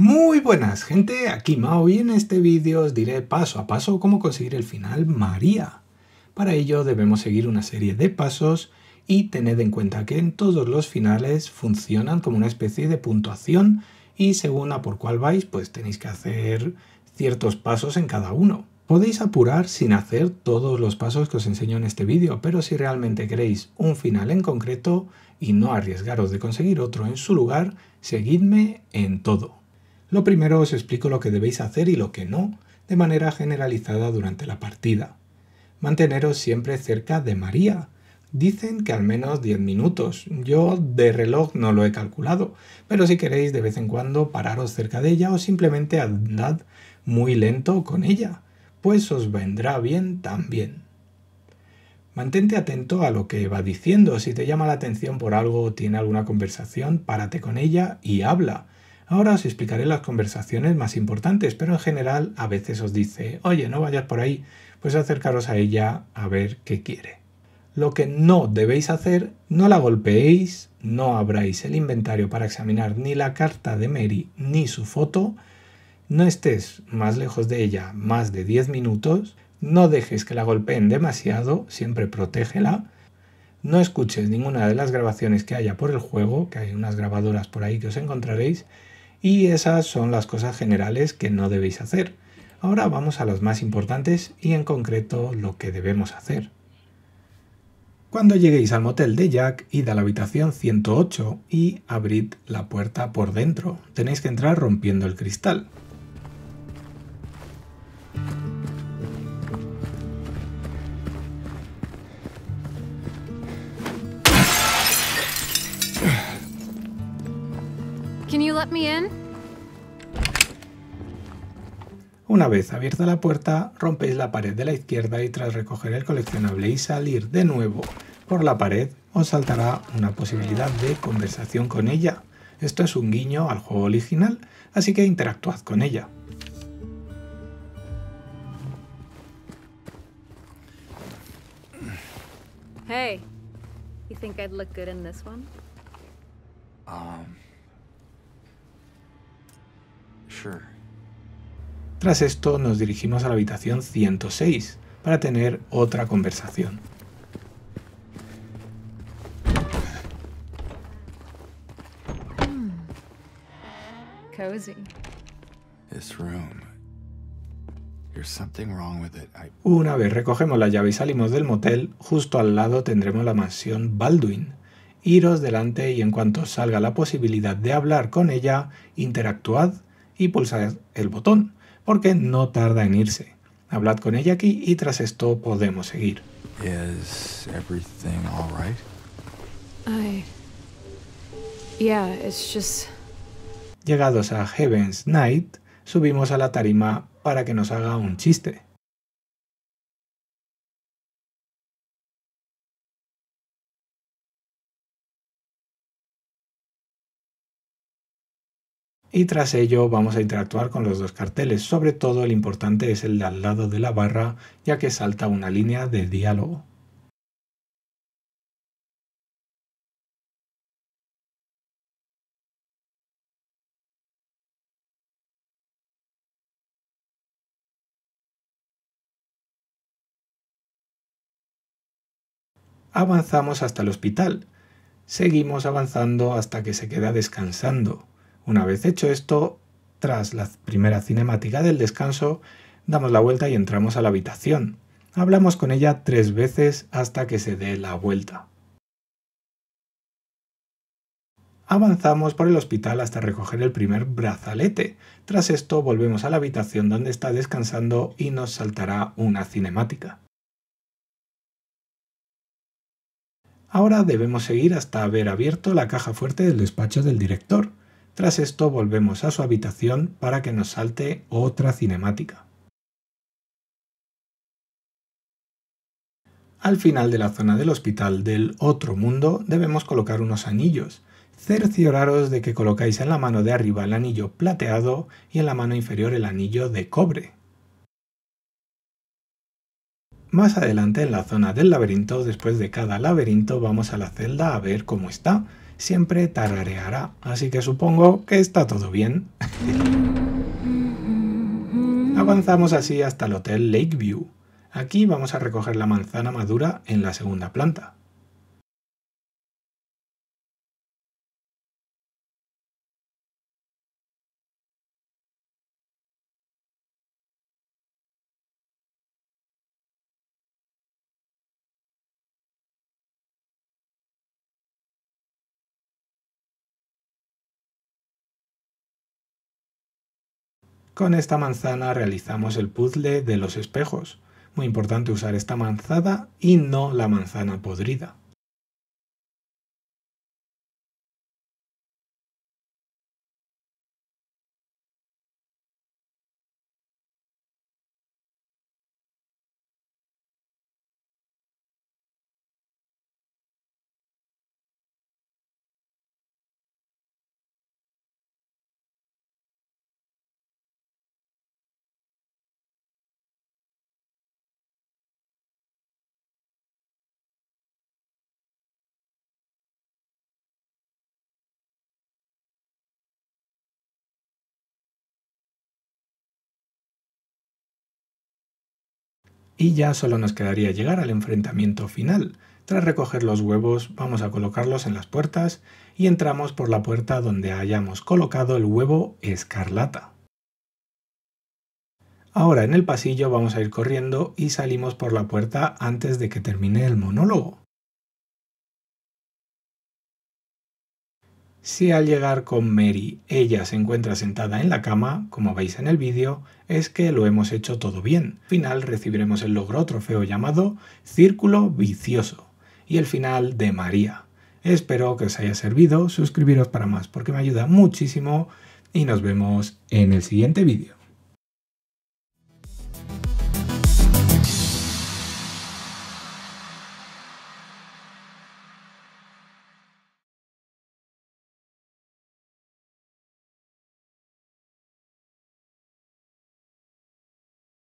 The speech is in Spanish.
Muy buenas gente, aquí Mao y en este vídeo os diré paso a paso cómo conseguir el final María. Para ello debemos seguir una serie de pasos y tened en cuenta que en todos los finales funcionan como una especie de puntuación y según a por cuál vais pues tenéis que hacer ciertos pasos en cada uno. Podéis apurar sin hacer todos los pasos que os enseño en este vídeo, pero si realmente queréis un final en concreto y no arriesgaros de conseguir otro en su lugar, seguidme en todo. Lo primero os explico lo que debéis hacer y lo que no, de manera generalizada durante la partida. Manteneros siempre cerca de María. Dicen que al menos 10 minutos. Yo de reloj no lo he calculado, pero si queréis de vez en cuando pararos cerca de ella o simplemente andad muy lento con ella, pues os vendrá bien también. Mantente atento a lo que va diciendo. Si te llama la atención por algo o tiene alguna conversación, párate con ella y habla Ahora os explicaré las conversaciones más importantes, pero en general a veces os dice, oye, no vayas por ahí, pues acercaros a ella a ver qué quiere. Lo que no debéis hacer, no la golpeéis, no abráis el inventario para examinar ni la carta de Mary ni su foto, no estés más lejos de ella más de 10 minutos, no dejes que la golpeen demasiado, siempre protégela, no escuches ninguna de las grabaciones que haya por el juego, que hay unas grabadoras por ahí que os encontraréis, y esas son las cosas generales que no debéis hacer. Ahora vamos a las más importantes y en concreto lo que debemos hacer. Cuando lleguéis al motel de Jack, id a la habitación 108 y abrid la puerta por dentro. Tenéis que entrar rompiendo el cristal. Una vez abierta la puerta, rompéis la pared de la izquierda y tras recoger el coleccionable y salir de nuevo por la pared, os saltará una posibilidad de conversación con ella. Esto es un guiño al juego original, así que interactuad con ella. Hey, you think I'd look good in this one? Um, tras esto nos dirigimos a la habitación 106 para tener otra conversación. Hmm. Una vez recogemos la llave y salimos del motel, justo al lado tendremos la mansión Baldwin. Iros delante y en cuanto salga la posibilidad de hablar con ella, interactuad y pulsar el botón, porque no tarda en irse. Hablad con ella aquí y tras esto podemos seguir. Llegados a Heaven's Night, subimos a la tarima para que nos haga un chiste. y tras ello vamos a interactuar con los dos carteles, sobre todo el importante es el de al lado de la barra ya que salta una línea de diálogo. Avanzamos hasta el hospital. Seguimos avanzando hasta que se queda descansando. Una vez hecho esto, tras la primera cinemática del descanso, damos la vuelta y entramos a la habitación. Hablamos con ella tres veces hasta que se dé la vuelta. Avanzamos por el hospital hasta recoger el primer brazalete. Tras esto volvemos a la habitación donde está descansando y nos saltará una cinemática. Ahora debemos seguir hasta haber abierto la caja fuerte del despacho del director. Tras esto volvemos a su habitación para que nos salte otra cinemática. Al final de la zona del hospital del otro mundo debemos colocar unos anillos. Cercioraros de que colocáis en la mano de arriba el anillo plateado y en la mano inferior el anillo de cobre. Más adelante en la zona del laberinto, después de cada laberinto, vamos a la celda a ver cómo está siempre tarareará, así que supongo que está todo bien. Avanzamos así hasta el Hotel Lakeview. Aquí vamos a recoger la manzana madura en la segunda planta. Con esta manzana realizamos el puzzle de los espejos. Muy importante usar esta manzana y no la manzana podrida. y ya solo nos quedaría llegar al enfrentamiento final. Tras recoger los huevos vamos a colocarlos en las puertas y entramos por la puerta donde hayamos colocado el huevo escarlata. Ahora en el pasillo vamos a ir corriendo y salimos por la puerta antes de que termine el monólogo. Si al llegar con Mary ella se encuentra sentada en la cama, como veis en el vídeo, es que lo hemos hecho todo bien. Al final recibiremos el logro trofeo llamado Círculo Vicioso y el final de María. Espero que os haya servido, suscribiros para más porque me ayuda muchísimo y nos vemos en el siguiente vídeo.